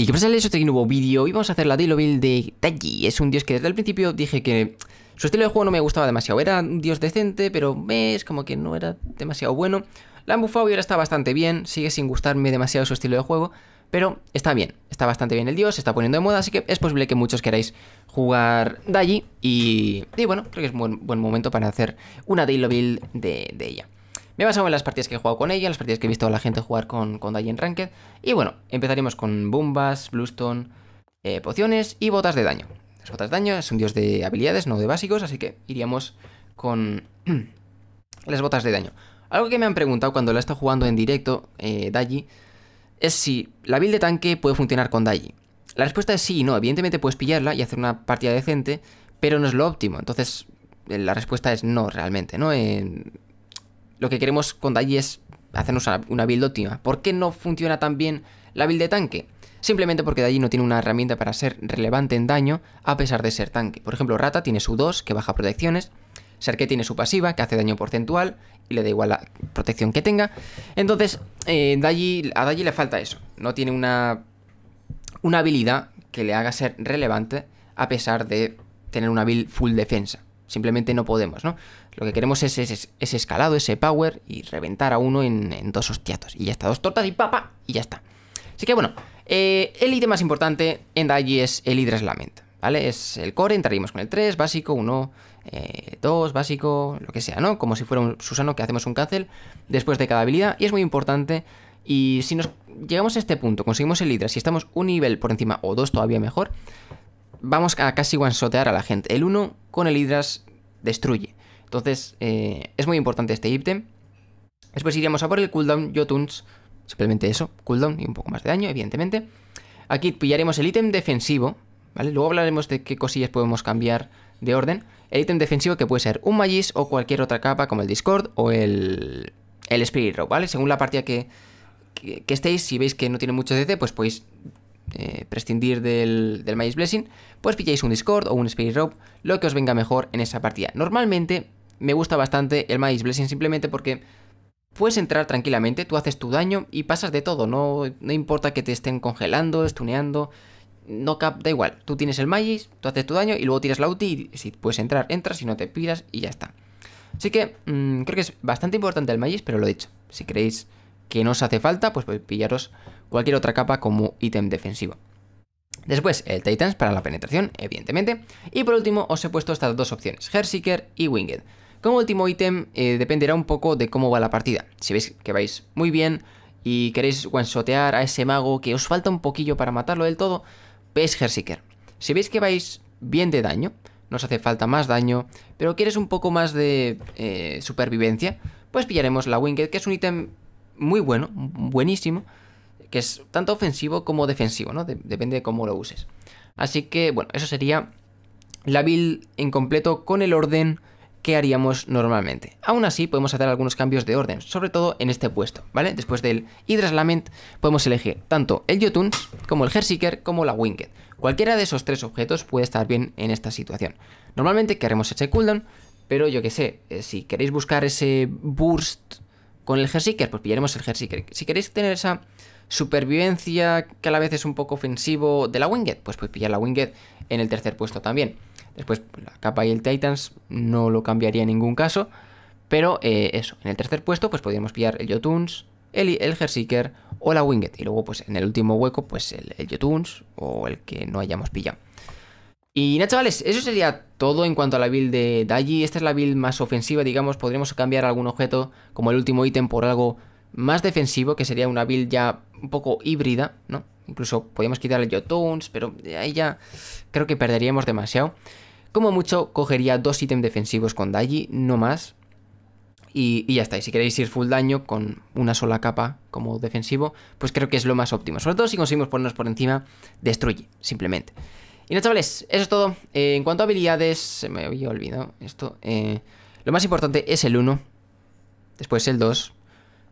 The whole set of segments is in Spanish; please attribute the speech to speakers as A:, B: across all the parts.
A: Y que pasa les este un nuevo vídeo y vamos a hacer la Daily de Taji. Es un dios que desde el principio dije que su estilo de juego no me gustaba demasiado. Era un dios decente, pero es como que no era demasiado bueno. La han y ahora está bastante bien. Sigue sin gustarme demasiado su estilo de juego. Pero está bien, está bastante bien el dios, se está poniendo de moda, así que es posible que muchos queráis jugar Daji. Y, y bueno, creo que es un buen, momento para hacer una Daily de, de ella. Me he en las partidas que he jugado con ella, las partidas que he visto a la gente jugar con, con Dai en Ranked. Y bueno, empezaremos con bombas, bluestone, eh, pociones y botas de daño. Las botas de daño es un dios de habilidades, no de básicos, así que iríamos con las botas de daño. Algo que me han preguntado cuando la he estado jugando en directo, eh, es si la build de tanque puede funcionar con Daji. La respuesta es sí y no. Evidentemente puedes pillarla y hacer una partida decente, pero no es lo óptimo. Entonces, eh, la respuesta es no realmente, ¿no? lo que queremos con Dayi es hacernos una, build óptima. ¿Por qué no funciona tan bien la build de tanque? Simplemente porque Dayi no tiene una herramienta para ser relevante en daño a pesar de ser tanque. Por ejemplo, Rata tiene su 2 que baja protecciones, Serke tiene su pasiva que hace daño porcentual y le da igual la protección que tenga. Entonces, eh, a Dayi le falta eso. No tiene una, una habilidad que le haga ser relevante a pesar de tener una build full defensa simplemente no podemos, ¿no? Lo que queremos es ese, escalado, ese power y reventar a uno en, dos hostiatos. Y ya está, dos tortas y papa y ya está. Así que bueno, eh, el ítem más importante en Daiji es el Hydras Lament, ¿vale? Es el core, entraríamos con el 3, básico, 1, 2, eh, básico, lo que sea, ¿no? Como si fuera un Susano que hacemos un cancel después de cada habilidad y es muy importante. Y si nos llegamos a este punto, conseguimos el Hydras, si estamos un nivel por encima o dos todavía mejor, vamos a casi one a la gente. El 1 con el Hydras destruye. Entonces eh, es muy importante este ítem. Después iremos a por el cooldown Jotuns. Simplemente eso, cooldown y un poco más de daño, evidentemente. Aquí pillaremos el ítem defensivo, ¿vale? Luego hablaremos de qué cosillas podemos cambiar de orden. El ítem defensivo que puede ser un Magis o cualquier otra capa como el Discord o el, el Spirit Rock, ¿vale? Según la partida que, que, que estéis, si veis que no tiene mucho DC, pues podéis eh, prescindir del, del Blessing, pues pilláis un Discord o un Spirit Rope, lo que os venga mejor en esa partida. Normalmente me gusta bastante el Magic Blessing simplemente porque puedes entrar tranquilamente, tú haces tu daño y pasas de todo, no, no importa que te estén congelando, estuneando, no cap, da igual, tú tienes el maíz tú haces tu daño y luego tiras la ulti y si puedes entrar, entras, si no te piras y ya está. Así que mm, creo que es bastante importante el maíz pero lo he dicho, si queréis que no os hace falta, pues podéis pues, pillaros cualquier otra capa como ítem defensivo. Después, el Titans para la penetración, evidentemente. Y por último, os he puesto estas dos opciones, Hersiker y Winged. Como último ítem, eh, dependerá un poco de cómo va la partida. Si veis que vais muy bien y queréis guansotear a ese mago que os falta un poquillo para matarlo del todo, veis Hersiker. Si veis que vais bien de daño, nos hace falta más daño, pero quieres un poco más de eh, supervivencia, pues pillaremos la Winged, que es un ítem muy bueno, buenísimo, que es tanto ofensivo como defensivo, ¿no? depende de cómo lo uses. Así que, bueno, eso sería la build en completo con el orden que haríamos normalmente. Aún así, podemos hacer algunos cambios de orden, sobre todo en este puesto, ¿vale? Después del Hydras Lament, podemos elegir tanto el Jotun, como el Herseeker, como la Winked. Cualquiera de esos tres objetos puede estar bien en esta situación. Normalmente queremos ese cooldown, pero yo que sé, eh, si queréis buscar ese burst con el Herseeker, pues pillaremos el Herseeker. Si queréis tener esa supervivencia que a la vez es un poco ofensivo de la Winged, pues pues pillar la Winged en el tercer puesto también. Después pues, la capa y el Titans no lo cambiaría en ningún caso. Pero eh, eso, en el tercer puesto pues podríamos pillar el Jotuns, el, el o la Winged. Y luego pues en el último hueco pues el, el o el que no hayamos pillado. Y nada, chavales, eso sería todo en cuanto a la build de Daji. Esta es la build más ofensiva, digamos. Podríamos cambiar algún objeto, como el último ítem, por algo más defensivo, que sería una build ya un poco híbrida, ¿no? Incluso podríamos quitar el Jotuns, pero ahí ya creo que perderíamos demasiado. Como mucho, cogería dos ítems defensivos con Daji, no más. Y, y, ya está. Y si queréis ir full daño con una sola capa como defensivo, pues creo que es lo más óptimo. Sobre todo si conseguimos ponernos por encima, destruye, simplemente. Y nada, chavales, eso es todo. Eh, en cuanto a habilidades, se me había olvidado esto. Eh, lo más importante es el 1, después el 2,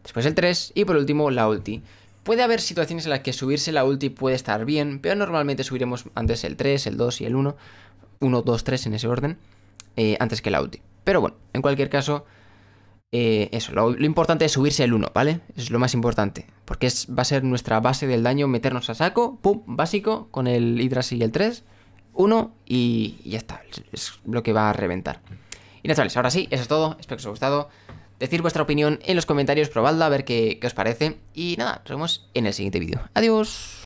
A: después el 3 y por último la ulti. Puede haber situaciones en las que subirse la ulti puede estar bien, pero normalmente subiremos antes el 3, el 2 y el 1. 1, 2, 3 en ese orden, eh, antes que la ulti. Pero bueno, en cualquier caso, eh, eso, lo, importante es subirse el 1, ¿vale? Es lo más importante. Porque es, va a ser nuestra base del daño meternos a saco, pum, básico, con el Hydras y el 3, 1 y, ya está. Es lo que va a reventar. Y chavales, ahora sí, eso es todo. Espero que os haya gustado. decir vuestra opinión en los comentarios, probadla, a ver qué os parece. Y nada, nos vemos en el siguiente vídeo. Adiós.